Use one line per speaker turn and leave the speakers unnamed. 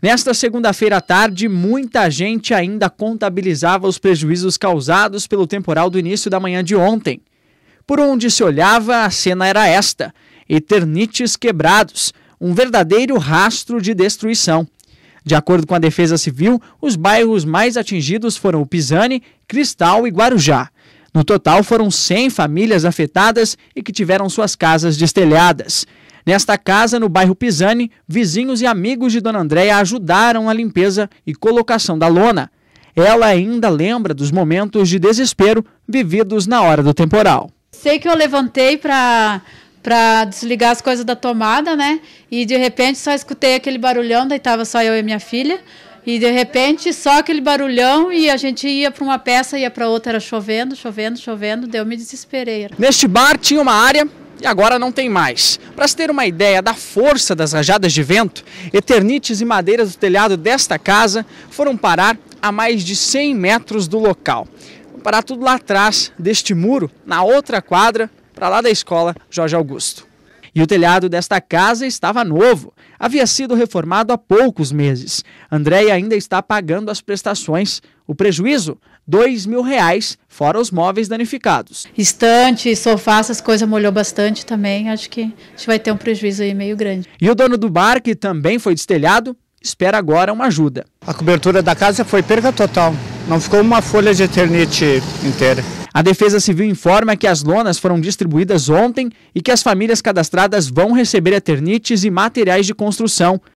Nesta segunda-feira à tarde, muita gente ainda contabilizava os prejuízos causados pelo temporal do início da manhã de ontem. Por onde se olhava, a cena era esta: eternites quebrados, um verdadeiro rastro de destruição. De acordo com a Defesa Civil, os bairros mais atingidos foram o Pisani, Cristal e Guarujá. No total, foram 100 famílias afetadas e que tiveram suas casas destelhadas. Nesta casa, no bairro Pisani, vizinhos e amigos de Dona Andréia ajudaram a limpeza e colocação da lona. Ela ainda lembra dos momentos de desespero vividos na hora do temporal.
Sei que eu levantei para para desligar as coisas da tomada, né? E de repente só escutei aquele barulhão, daí estava só eu e minha filha. E de repente só aquele barulhão e a gente ia para uma peça, ia para outra, era chovendo, chovendo, chovendo, deu me desesperei.
Neste bar tinha uma área e agora não tem mais. Para se ter uma ideia da força das rajadas de vento, eternites e madeiras do telhado desta casa foram parar a mais de 100 metros do local. parar tudo lá atrás deste muro, na outra quadra, para lá da escola Jorge Augusto. E o telhado desta casa estava novo. Havia sido reformado há poucos meses. Andréia ainda está pagando as prestações. O prejuízo? dois mil reais, fora os móveis danificados.
Estante, sofá, essas coisas molhou bastante também. Acho que a gente vai ter um prejuízo aí meio grande.
E o dono do bar, que também foi destelhado, espera agora uma ajuda. A cobertura da casa foi perda total. Não ficou uma folha de eternite inteira. A Defesa Civil informa que as lonas foram distribuídas ontem e que as famílias cadastradas vão receber eternites e materiais de construção